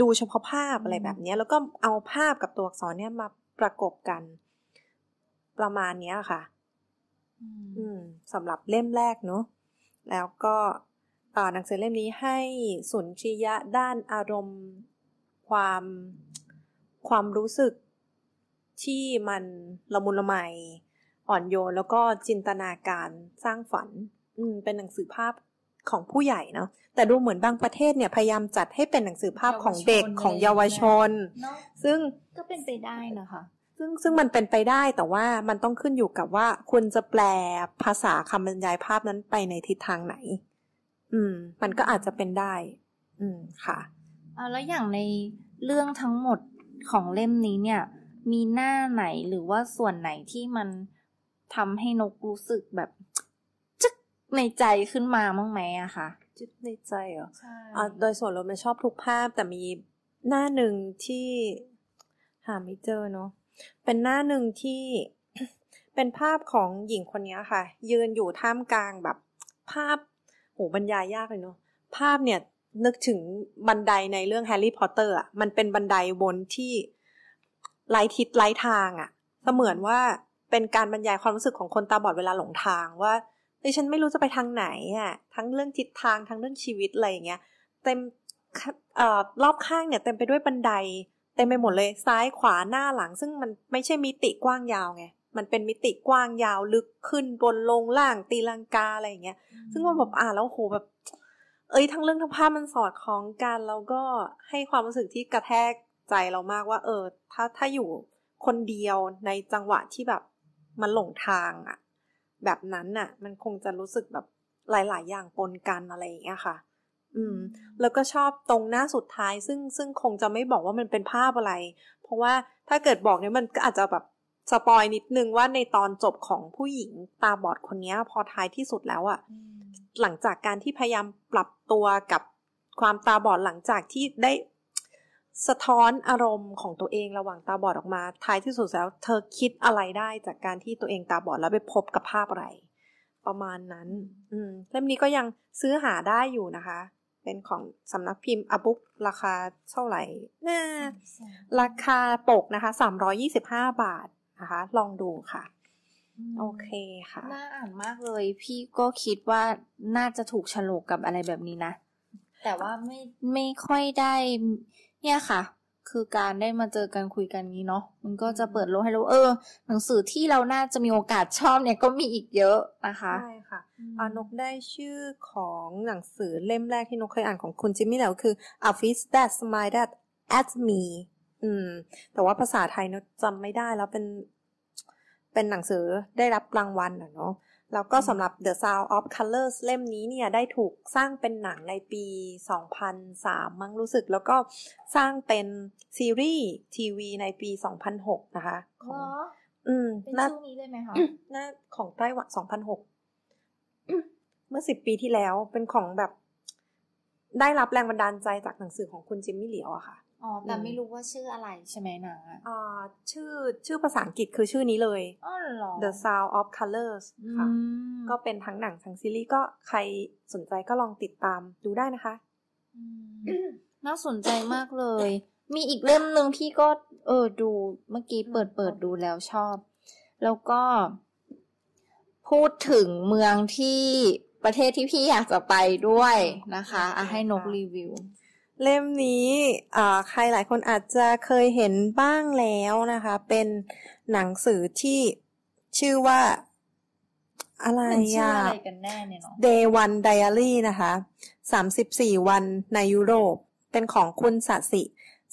ดูเฉพาะภาพอะไรแบบนี้แล้วก็เอาภาพกับตัวอักษรเนี่ยมาประกบกัน ประมาณนี้ค่ะอืมสำหรับเล่มแรกเนาะแล้วก็หนังสือเล่มนี้ให้สุนทรียะด้านอารมณ์ความความรู้สึก ที่มันละมุนละไมอ่อนโยน แล้วก็จินตนาการสร้างฝัน อืม เป็นหนังสือภาพของผู้ใหญ่เนาะแต่ดูเหมือนบางประเทศเนี่ยพยายามจัดให้เป็นหนังสือภาพของเด็กของเยาวชน ซึ่งก็เป็นไปได้นะคะ ซึ่งซึ่งมันเป็นไปได้แต่ว่ามันต้องขึ้นอยู่กับว่า คุณจะแปลภาษาคำบรรยายภาพนั้นไปในทิศทางไหน อืม มันก็อาจจะเป็นได้ อืมค่ะแล้วอย่างในเรื่องทั้งหมดของเล่มนี้เนี่ยมีหน้าไหนหรือว่าส่วนไหนที่มันทำให้นกรู้สึกแบบ จึ๊กในใจขึ้นมาบ้างไหมอะคะจึ๊กในใจเหรอใช่โดยส่วนเราไม่นชอบทุกภาพแต่มี หน้าหนึ่งที่หาไม่เจอเนาะเป็นหน้าหนึ่งที่ เป็นภาพของหญิงคนนี้ค่ะ ยืนอยู่ท่ามกลางแบบ ภาพโหบรรยายยากเลยเนาะภาพเนี่ยนึกถึงบันไดในเรื่องแฮร์รี่พอตเตอร์อ่ะมันเป็นบันไดวนที่ไร้ทิศไร้ทางอ่ะ เสมือนว่าเป็นการบรรยายความรู้สึกของคนตาบอดเวลาหลงทางว่าเอ้ฉันไม่รู้จะไปทางไหนอ่ะทั้งเรื่องทิศทางทั้งเรื่องชีวิตอะไรอย่างเงี้ยเต็มออรอบข้างเนี่ย เต็มไปด้วยบันไดเต็มไปหมดเลยซ้ายขวาหน้าหลัง ซึ่งมันไม่ใช่มิติกว้างยาวไงมันเป็นมิติกว้างยาวลึกขึ้นบนลงล่างตีลังกาอะไรอย่างเงี้ย ซึ่งมันแบบอ่านแล้วโหแบบเอ้ยทั้งเรื่องทั้งภาพมันสอดคล้องกันแล้วก็ให้ความรู้สึกที่กระแทกใจเรามากว่า เออ ถ้าถ้าอยู่คนเดียวในจังหวะที่แบบมันหลงทางอะแบบนั้นน่ะ มันคงจะรู้สึกแบบหลายๆ อย่างปนกันอะไรอย่างเงี้ยค่ะ อืม แล้วก็ชอบตรงหน้าสุดท้าย ซึ่งซึ่งคงจะไม่บอกว่ามันเป็นภาพอะไร เพราะว่าถ้าเกิดบอกเนี่ยมันก็อาจจะแบบสปอยนิดนึงว่าในตอนจบของผู้หญิงตาบอดคนนี้พอท้ายที่สุดแล้วอะหลังจากการที่พยายามปรับตัวกับความตาบอดหลังจากที่ได้ สะท้อนอารมณ์ของตัวเองระหว่างตาบอดออกมา ท้ายที่สุดแล้ว เธอคิดอะไรได้จากการที่ตัวเองตาบอดแล้วไปพบกับภาพอะไรประมาณนั้น อืมเล่มนี้ก็ยังซื้อหาได้อยู่นะคะ เป็นของสำนักพิมพ์ อบุ๊กราคาเท่าไหร่ราคาปกนะคะสามรอยี่สิบห้าบาทนะคะลองดูค่ะ โอเคค่ะ น่าอ่านมากเลยพี่ก็คิดว่าน่าจะถูกฉลกกับอะไรแบบนี้นะ แต่ว่าไม่ไม่ค่อยได้เนี่ยค่ะ คือการได้มาเจอกันคุยกันนี้เนาะ มันก็จะเปิดโลกให้เราเออ หนังสือที่เราน่าจะมีโอกาสชอบเนี่ยก็มีอีกเยอะนะคะ ใช่ค่ะอนกได้ชื่อของหนังสือเล่มแรกที่นกเคยอ่านของคุณจิมมี่แล้วคือ o f f i c e that smiled at me อืมแต่ว่าภาษาไทยเนาะจำไม่ได้ แล้วเป็น เป็นหนังสือได้รับรางวัลเนาะแล้วก็สำหรับ The Sound of Colors เล่มนี้เนี่ย ได้ถูกสร้างเป็นหนังในปี 2003มั้งรู้สึก แล้วก็สร้างเป็นซีรีส์ทีวีในปี 2006นะคะของอืมเป็นช่วงนี้เลยไหมคะน่าของไต้หวัน2006 เมื่อสิบปีที่แล้วเป็นของแบบ ได้รับแรงบันดาลใจจากหนังสือของคุณจิมมี่เหลียวอะค่ะอ๋อแต่ไม่รู้ว่าชื่ออะไรใช่ไหมนะงอ่าชื่อชื่อภาษาอังกฤษคือชื่อนี้เลยอ๋อหรอ The Sound of Colors ค่ะก็เป็นทั้งหนังทั้งซีรีส์ก็ใครสนใจก็ลองติดตาม ดูได้นะคะน่าสนใจมากเลย มีอีกเล่มหนึ่งพี่ก็ เออดูเมื่อกี้เปิดเปิดดูแล้วชอบ แล้วก็ พูดถึงเมืองที่ประเทศที่พี่อยากจะไปด้วยนะคะอ่ะให้นกรีวิวเล่มนี้ ใครหลายคนอาจจะเคยเห็นบ้างแล้วนะคะ เป็นหนังสือที่ชื่อว่า อะไรอะอะไรกันแน่เนี่ยเนาะ Day One Diary นะคะสามสิบสี่วันในยุโรป เป็นของคุณสัสิ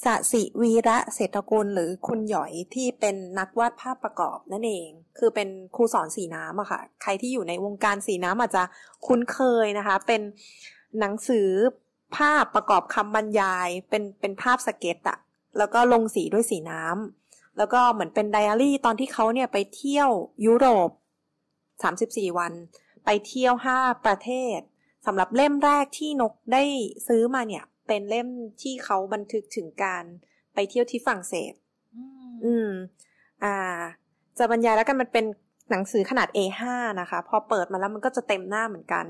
สัสิวีระเศรษฐกุลหรือคุณหยอยที่เป็นนักวาดภาพประกอบนั่นเอง คือเป็นครูสอนสีน้ำอะค่ะ ใครที่อยู่ในวงการสีน้ำอาจจะคุ้นเคยนะคะ เป็นหนังสือภาพประกอบคำบรรยายเป็นเป็นภาพสเก็ตอะแล้วก็ลงสีด้วยสีน้ำแล้วก็เหมือนเป็นไดอารี่ตอนที่เขาเนี่ยไปเที่ยวยุโรป 34 วัน ไปเที่ยว 5 ประเทศสำหรับเล่มแรกที่นกได้ซื้อมาเนี่ย เป็นเล่มที่เขาบันทึกถึงการไปเที่ยวที่ฝรั่งเศสอืมอ่า จะบรรยายแล้วกันมันเป็นหนังสือขนาด A5 นะคะ พอเปิดมาแล้วมันก็จะเต็มหน้าเหมือนกัน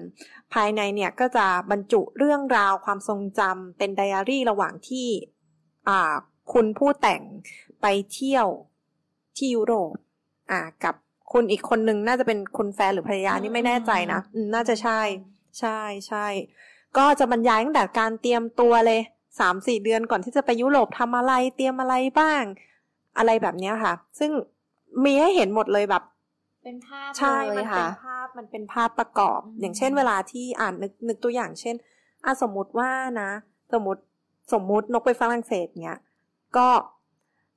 ภายในเนี่ยก็จะบรรจุเรื่องราวความทรงจำเป็นไดอารี่ระหว่างที่คุณผู้แต่งไปเที่ยวที่ยุโรปกับคุณอีกคนนึงน่าจะเป็นคุณแฟนหรือภรรยานี่ไม่แน่ใจนะ น่าจะใช่ ใช่ใช่ ก็จะบรรยายตั้งแต่การเตรียมตัวเลยสามสี่เดือนก่อนที่จะไปยุโรปทำอะไรเตรียมอะไรบ้างอะไรแบบนี้ค่ะ ซึ่งมีให้เห็นหมดเลยแบบเป็นภาพใช่มันเป็นภาพ มันเป็นภาพประกอบ อย่างเช่น เวลาที่อ่านนึกนึกตัวอย่างเช่นอ่ะสมมติว่านะ สมมติสมมตินกไปฝรั่งเศสเนี้ย ก็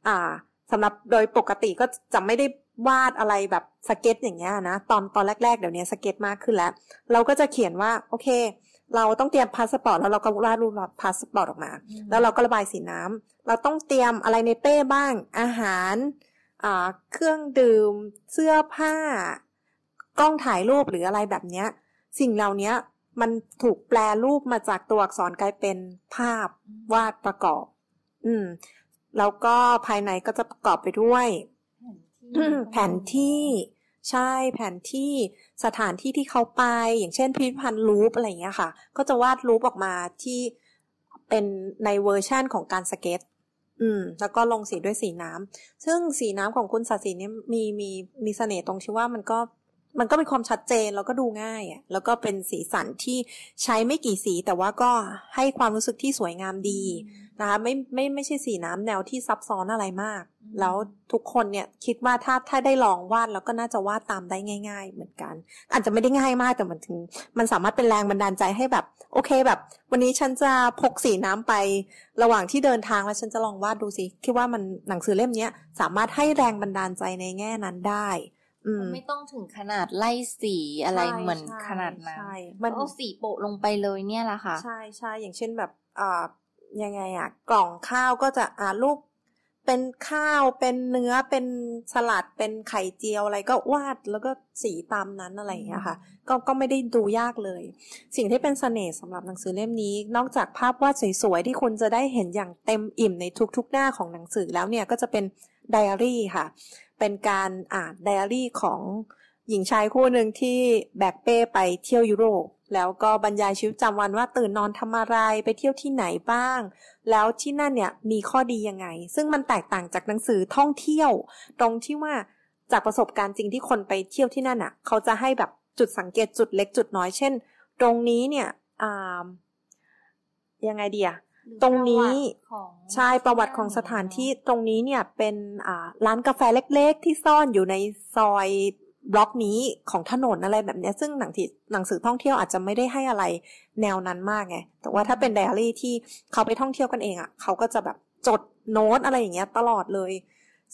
อ่าสำหรับโดยปกติก็จะไม่ได้วาดอะไรแบบสเก็ตอย่างเงี้ยนะ ตอนตอนแรกๆ เดี๋ยวนี้สเก็ตมากขึ้นแล้ว เราก็จะเขียนว่าโอเคเราต้องเตรียมพาสปอร์ตแล้วเราก็วาดรูปพาสปอร์ตออกมา แล้วเราก็ระบายสีน้ำ เราต้องเตรียมอะไรในเป้บ้างอาหารเครื่องดื่มเสื้อผ้า กล้องถ่ายรูปหรืออะไรแบบนี้สิ่งเหล่านี้มันถูกแปลรูปมาจากตัวอักษรกลายเป็นภาพวาดประกอบ อืม แล้วก็ภายในก็จะประกอบไปด้วยแผนที่ใช่แผนที่สถานที่ที่เขาไปอย่างเช่นพิพิธภัณฑ์รูปอะไรอย่างเงี้ยค่ะ ก็จะวาดรูปออกมาที่เป็นในเวอร์ชั่นของการสเก็ตอืม แล้วก็ลงสีด้วยสีน้ำ ซึ่งสีน้ำของคุณศาสินี่มีมีมีเสน่ห์ตรงที่ว่า มันก็ มันก็มีความชัดเจนแล้วก็ดูง่ายอ่ะแล้วก็เป็นสีสันที่ใช้ไม่กี่สีแต่ว่าก็ให้ความรู้สึกที่สวยงามดี mm-hmm. นะคะไม่ไม่ไม่ใช่สีน้ำแนวที่ซับซ้อนอะไรมาก แล้วทุกคนเนี่ยคิดว่าถ้าถ้าได้ลองวาดแล้วก็น่าจะวาดตามได้ง่าย ๆ เหมือนกัน อาจจะไม่ได้ง่ายมากแต่มันถึงมันสามารถเป็นแรงบันดาลใจให้แบบ โอเคแบบ วันนี้ฉันจะพกสีน้ำไประหว่างที่เดินทางแล้วฉันจะลองวาดดูสิ คิดว่ามันหนังสือเล่มเนี้ยสามารถให้แรงบันดาลใจในแง่นั้นได้ไม่ต้องถึงขนาดไล่สีอะไรเหมือนขนาดนั้นมันเอาสีโปะลงไปเลยเนี่ยแหละค่ะ ใช่ใช่อย่างเช่นแบบยังไงอะกล่องข้าวก็จะอ่ารูปเป็นข้าวเป็นเนื้อเป็นสลัด เป็นไข่เจียวอะไรก็วาดแล้วก็สีตามนั้นอะไรอย่างเงี้ยค่ะก็ก็ไม่ได้ดูยากเลย สิ่งที่เป็นสเสน่ห์สำหรับหนังสือเล่มนี้ นอกจากภาพวาดสวยๆที่คุณจะได้เห็นอย่างเต็มอิ่มในทุกๆหน้าของหนังสือแล้วเนี่ยก็จะเป็นไดอารี่ค่ะเป็นการอ่านไดอารี่ของหญิงชายคู่หนึ่งที่แบกเป้ไปเที่ยวยุโรปแล้วก็บรรยายชีวิตประจำวันว่าตื่นนอนทำอะไรไปเที่ยวที่ไหนบ้าง แล้วที่นั่นเนี่ยมีข้อดียังไง ซึ่งมันแตกต่างจากหนังสือท่องเที่ยว ตรงที่ว่าจากประสบการณ์จริงที่คนไปเที่ยวที่นั่นอะ่ะ เขาจะให้แบบจุดสังเกตจุดเล็กจุดน้อยเช่นตรงนี้เนี่ยยังไงเดียตรงนี้ใช่ประวัติของสถานที่ตรงนี้เนี่ยเป็นร้านกาแฟเล็กๆที่ซ่อนอยู่ในซอยบล็อกนี้ของถนนอะไรแบบนี้ซึ่งหนังที่หนังสือท่องเที่ยวอาจจะไม่ได้ให้อะไรแนวนั้นมากไงแต่ว่าถ้าเป็นไดอารี่ที่เขาไปท่องเที่ยวกันเองอะ่ะเขาก็จะแบบจดโน้ตอะไรอย่างเงี้ย ตลอดเลย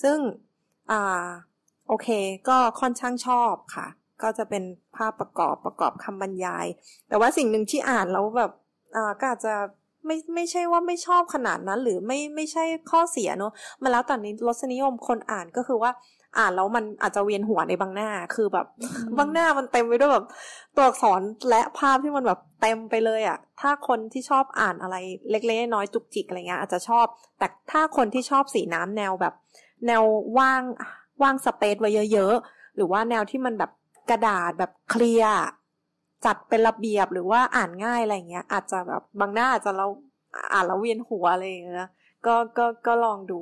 ซึ่งอ่าโอเค ก็ค่อนข้างชอบค่ะ ก็จะเป็นภาพประกอบประกอบคำบรรยาย แต่ว่าสิ่งหนึ่งที่อ่านแล้วแบบอ่าก็อาจจะไม่ไม่ใช่ว่าไม่ชอบขนาดนั้นหรือไม่ไม่ใช่ข้อเสียเนอะมาแล้วตอนนี้รสนิยมคนอ่านก็คือว่าอ่านแล้วมันอาจจะเวียนหัวในบางหน้า คือแบบ บางหน้ามันเต็มไปด้วยแบบตัวอักษรและภาพที่มันแบบเต็มไปเลยอะ่ะ ถ้าคนที่ชอบอ่านอะไรเล็ก ๆ น้อยจุกจิกอะไรเงี้ยอาจจะชอบ แต่ถ้าคนที่ชอบสีน้ำแนวแบบ แนวว่างว่างสเปซไว้เยอะๆหรือว่าแนวที่มันแบบกระดาษแบบเคลียร์จัดเป็นระเบียบหรือว่าอ่านง่ายอะไรเงี้ยอาจจะแบบบางหน้าอาจจะเราอ่านแล้วเวียนหัวอะไรเงี้ย ก็ก็ก็ลองดู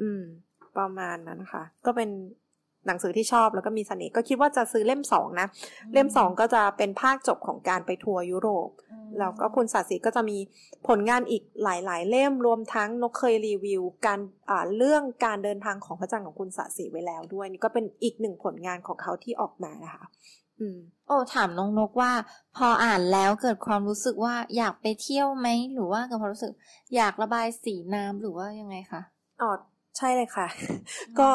อืมประมาณนั้นค่ะ ก็เป็นหนังสือที่ชอบ แล้วก็มีสเสน่ห์ก็คิดว่าจะซื้อเล่มสองนะ เล่มสองก็จะเป็นภาคจบของการไปทัวร์ยุโรป แล้วก็คุณศาสิก็จะมีผลงานอีกหลายๆ เล่ม รวมทั้งนกเคยรีวิว การเรื่องการเดินทางของพระจันทร์ของคุณศาสิไว้แล้วด้วย นี่ก็เป็นอีกหนึ่งผลงานของเขาที่ออกมานะคะโอ้ถามน้องนกว่าพออ่านแล้วเกิดความรู้สึกว่าอยากไปเที่ยวไหม หรือว่าเกิดความรู้สึกอยากระบายสีน้ำหรือว่ายังไงคะอ๋อใช่เลยค่ะ ก็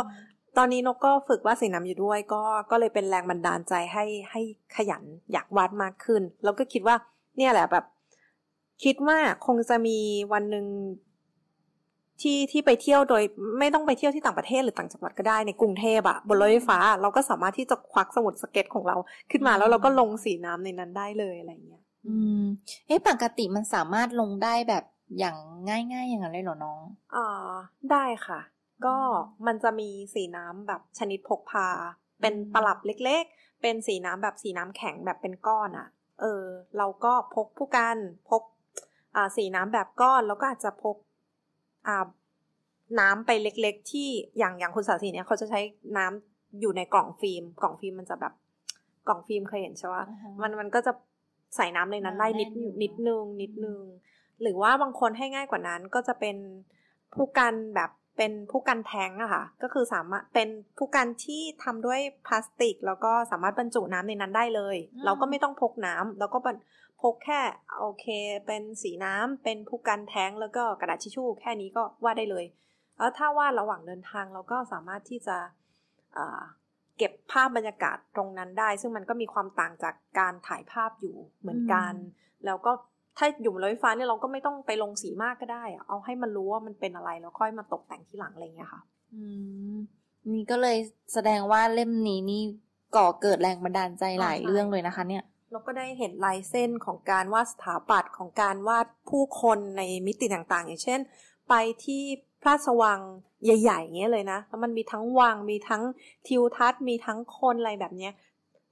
ตอนนี้นกก็ฝึกวาดสีน้ำอยู่ด้วย ก็ก็เลยเป็นแรงบันดาลใจให้ให้ขยันอยากวาดมากขึ้น แล้วก็คิดว่า เนี่ยแหละแบบ คิดว่าคงจะมีวันหนึ่งที่ที่ไปเที่ยวโดย ไม่ต้องไปเที่ยวที่ต่างประเทศหรือต่างจังหวัดก็ได้ในกรุงเทพอะบนรถไฟฟ้าเราก็สามารถที่จะควักสมุดสเก็ตของเรา ขึ้นมาแล้วเราก็ลงสีน้ำในนั้นได้เลยอะไรเงี้ย อืม เอ๊ะปกติมันสามารถลงได้แบบอย่างง่าย ๆ อย่างนั้นเลยเหรอน้อง อ่า ได้ค่ะ ก็มันจะมีสีน้ำแบบชนิดพกพา เป็นตลับเล็กๆ เป็นสีน้ำแบบสีน้ำแข็งแบบเป็นก้อนอะ่ะ เออ เราก็พกผู้กันพก อ่า สีน้ำแบบก้อน แล้วก็อาจจะพก อ่า น้ำไปเล็กๆที่อย่างอย่างคุณสาสีเนี่ย เขาจะใช้น้ำอยู่ในกล่องฟิล์ม กล่องฟิล์มมันจะแบบ กล่องฟิล์มเคยเห็นใช่ไหมมันมันก็จะใส่น้ำในนั้นได้นิดนิดนึง นิดนึงหรือว่าบางคนให้ง่ายกว่านั้นก็จะเป็นผู้กันแบบเป็นผู้กันแท้งอะค่ะก็คือสามารถเป็นผู้กันที่ทำด้วยพลาสติกแล้วก็สามารถบรรจุน้ำในนั้นได้เลย เราก็ไม่ต้องพกน้ำแล้วก็พกแค่โอเค เป็นสีน้ำเป็นผู้กันแท้งแล้วก็กระดาษทิชชู่แค่นี้ก็วาดได้เลยแล้วถ้าวาดระหว่างเดินทางเราก็สามารถที่จะเก็บภาพบรรยากาศตรงนั้นได้ ซึ่งมันก็มีความต่างจากการถ่ายภาพอยู่เหมือนกันแล้วก็ถ้าอยู่บนรถไฟฟ้าเนี่ยเราก็ไม่ต้องไปลงสีมากก็ได้ เอาให้มันรู้ว่ามันเป็นอะไรแล้วค่อยมาตกแต่งที่หลังอะไรเงี้ยค่ะ อืมนี่ก็เลยแสดงว่าเล่มนี้นี่ก่อเกิดแรงบันดาลใจหลายเรื่องเลยนะคะ เนี่ย เราก็ได้เห็นลายเส้นของการวาดสถาปัตย์ของการวาดผู้คนในมิติต่าง ๆ อย่างเช่น ไปที่พระสว่างใหญ่ๆเงี้ยเลยนะแล้วมันมีทั้งวังมีทั้งทิวทัศน์มีทั้งคนอะไรแบบเนี้ย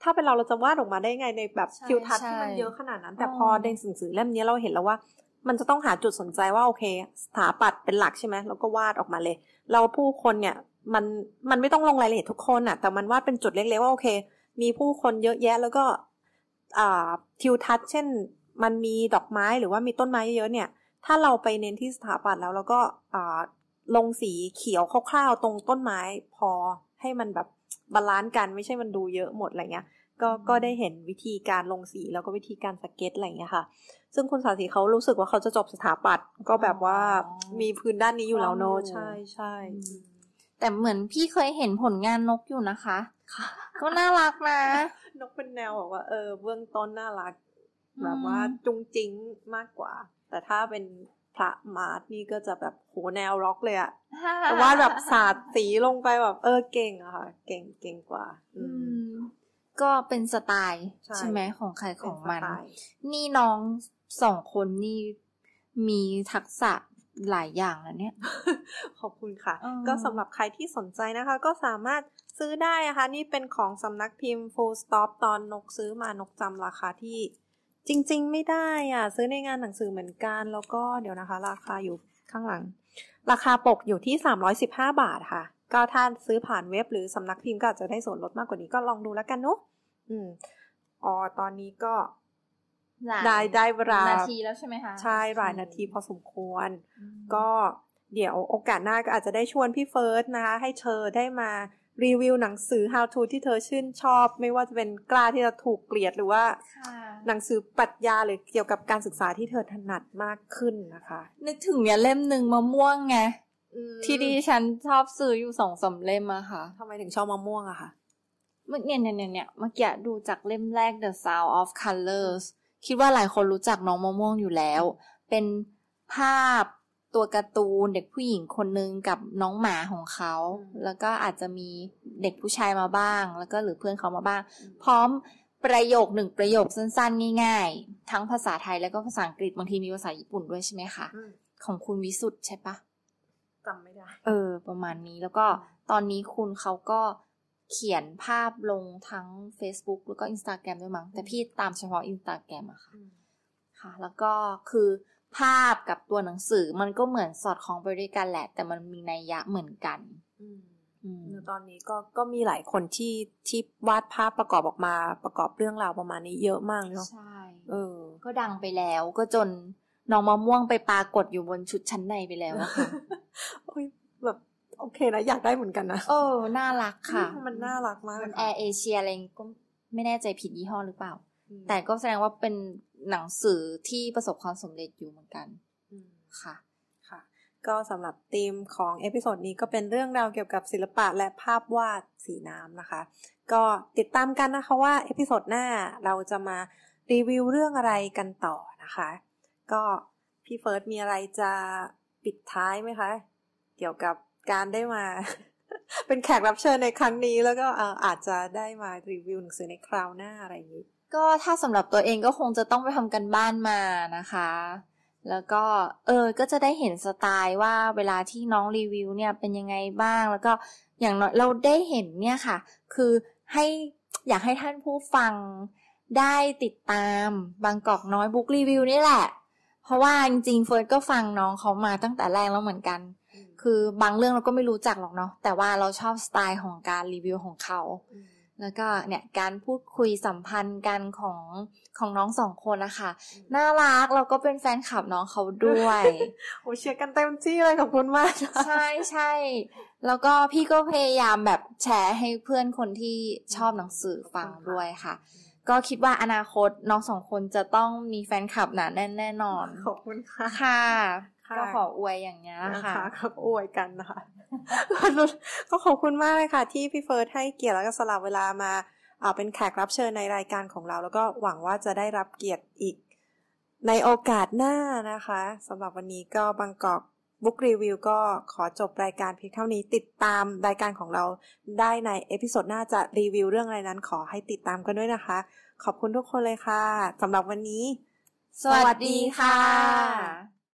ถ้าเป็นเราเราจะวาดออกมาได้ไงในแบบทิวทัศน์ที่มันเยอะขนาดนั้น แต่พอในหนังสือเล่มนี้เราเห็นแล้วว่า มันจะต้องหาจุดสนใจว่าโอเค สถาปัตย์เป็นหลักใช่ไหมเราก็วาดออกมาเลย เราผู้คนเนี่ยมันมันไม่ต้องลงรายละเอียดทุกคนอะแต่มันวาดเป็นจุดเล็กๆว่าโอเค มีผู้คนเยอะแยะแล้วก็ทิวทัศน์เช่นมันมีดอกไม้หรือว่ามีต้นไม้เยอะๆเนี่ย ถ้าเราไปเน้นที่สถาปัตย์แล้วแล้วก็ลงสีเขียวคร่าวๆตรงต้นไม้พอให้มันแบบบาลานซ์กันไม่ใช่มันดูเยอะหมดอะไรเงี้ย ก็ก็ได้เห็นวิธีการลงสีแล้วก็วิธีการสเก็ตอะไรเงี้ยค่ะ ซึ่งคุณสาสีเขารู้สึกว่าเขาจะจบสถาปัตย์ก็แบบว่ามีพื้นด้านนี้อยู่แล้วเนอะใช่ใช่ แต่เหมือนพี่เคยเห็นผลงานนกอยู่นะคะ ก็น่ารักนะ นกเป็นแนวบอกว่า เออเบื้องต้นน่ารัก แบบว่าจุงจิ้งมากกว่า แต่ถ้าเป็นระมาร์ทนี่ก็จะแบบโหแนวร็อกเลยอะแต่ว่าแบบสาดสีลงไปแบบเออเก่งอะค่ะ เก่งเก่งกว่า อืม ก็เป็นสไตล์ใช่ไหมของใครของมัน นี่น้องสองคนนี่มีทักษะหลายอย่างแล้วเนี่ย ขอบคุณค่ะ ก็สำหรับใครที่สนใจนะคะก็สามารถซื้อได้นะคะนี่เป็นของสำนักพิมพ์ Full Stop ตอนนกซื้อมานกจำราคาที่จริง ๆไม่ได้อ่ะ ซื้อในงานหนังสือเหมือนกันแล้วก็เดี๋ยวนะคะราคาอยู่ข้างหลัง ราคาปกอยู่ที่ 315 บาทค่ะ ก็ถ้าซื้อผ่านเว็บหรือสำนักพิมพ์ก็จจะได้ส่วนลดมากกว่านี้ก็ลองดูแล้วกันเนาะอืมอ๋อตอนนี้ก็ ได้ได้เวลานาทีแล้วใช่ไหมคะใช่หลายนาทีพอสมควร ก็ เดี๋ยวโอกาสหน้าก็อาจจะได้ชวนพี่เฟิร์สนะคะให้เธอได้มารีวิวหนังสือ how to ที่เธอชื่นชอบ ไม่ว่าจะเป็นกล้าที่จะถูกเกลียดหรือว่าหนังสือปรัชญาหรือเกี่ยวกับการศึกษาที่เธอถนัดมากขึ้นนะคะ นึกถึงเนี่ยเล่มหนึ่งมะม่วงไงที่ดีฉันชอบซื้ออยู่สองสาเล่มอะค่ะทำไมถึงชอบมะม่วงอะคะเมื่อเนี่ยเนี่ยเนี่ยเมื่อกี้ดูจากเล่มแรก The Sound of Colors คิดว่าหลายคนรู้จักน้องมะม่วงอยู่แล้ว เป็นภาพตัวการ์ตูนเด็กผู้หญิงคนนึงกับน้องหมาของเขา แล้วก็อาจจะมีเด็กผู้ชายมาบ้าง แล้วก็หรือเพื่อนเขามาบ้าง พร้อมประโยคหนึ่งประโยคสั้น ๆ ง่ายๆ ทั้งภาษาไทยแล้วก็ภาษาอังกฤษบางทีมีภาษาญี่ปุ่นด้วยใช่ไหมคะของคุณวิสุทธ์ใช่ปะจำไม่ได้ เออ ประมาณนี้แล้วก็ตอนนี้คุณเขาก็เขียนภาพลงทั้ง Facebook แล้วก็ Instagram ด้วยมั้งแต่พี่ตามเฉพาะ Instagram อะค่ะ ค่ะ แล้วก็คือภาพกับตัวหนังสือมันก็เหมือนสอดคล้องไปด้วยกันแหละ แต่มันมีนัยยะเหมือนกันอตอนนี้ก็ก็มีหลายคนที่ที่วาดภาพประกอบออกมาประกอบเรื่องราวประมาณนี้เยอะมากเนาะใช่เออ ก็ดังไปแล้ว ก็จนน้องมะม่วงไปปรากฏอยู่บนชุดชั้นในไปแล้วค่ะโอ้ยแบบ โอเคนะอยากได้เหมือนกันนะเออน่ารักค่ะ มันน่ารักมากมันแอร์เอเชียอะไรก็ไม่แน่ใจผิดยี่ห้อหรือเปล่า แต่ก็แสดงว่าเป็นหนังสือที่ประสบความสำเร็จอยู่เหมือนกันค่ะค่ะก็สำหรับธีมของเอพิโซดนี้ก็เป็นเรื่องราวเกี่ยวกับศิลปะและภาพวาดสีน้ำนะคะก็ติดตามกันนะคะ ว่า เอพิโซดหน้าเราจะมารีวิวเรื่องอะไรกันต่อนะคะ ก็พี่เฟิร์สมีอะไรจะปิดท้ายไหมคะเกี่ยวกับการได้มา เป็นแขกรับเชิญในครั้งนี้ แล้วก็อาจจะได้มารีวิวหนังสือในคราวหน้าอะไรอย่างนี้ก็ถ้าสำหรับตัวเองก็คงจะต้องไปทำกันบ้านมานะคะ แล้วก็เออก็จะได้เห็นสไตล์ว่าเวลาที่น้องรีวิวเนี่ยเป็นยังไงบ้าง แล้วก็อย่างน้อยเราได้เห็นเนี่ยค่ะ คือให้อยากให้ท่านผู้ฟังได้ติดตามบางกอกน้อยบุ๊กรีวิวนี่แหละ เพราะว่าจริงๆเฟิร์สก็ฟังน้องเขามาตั้งแต่แรกแล้วเหมือนกัน คือบางเรื่องเราก็ไม่รู้จักหรอกเนาะแต่ว่าเราชอบสไตล์ของการรีวิวของเขาแล้วก็เนี่ยการพูดคุยสัมพันธ์กันของของน้องสองคนนะคะน่ารักเราก็เป็นแฟนคลับน้องเขาด้วยโอ้เชียร์กันเต็มที่เลยขอบคุณมากใช่ใช่แล้วก็พี่ก็พยายามแบบแชร์ให้เพื่อนคนที่ชอบหนังสือฟังด้วยค่ะ ก็คิดว่าอนาคตน้องสองคนจะต้องมีแฟนคลับหนาแน่นแน่นอนขอบคุณค่ะค่ะก็ขออวยอย่างนี้ค่ะขออวยกันนะคะก็ขอบคุณมากเลยค่ะ ที่พี่เฟิร์สให้เกียรติแล้วก็สลับเวลามา เอาเป็นแขกรับเชิญในรายการของเรา แล้วก็หวังว่าจะได้รับเกียรติอีก ในโอกาสหน้านะคะสำหรับวันนี้ก็บางกอกบุ๊กรีวิว ก็ขอจบรายการเพียงเท่านี้ติดตามรายการของเราได้ในเอพิโซดหน้าจะรีวิวเรื่องอะไรนั้น ขอให้ติดตามกันด้วยนะคะ ขอบคุณทุกคนเลยค่ะสำหรับวันนี้ สวัสดีค่ะ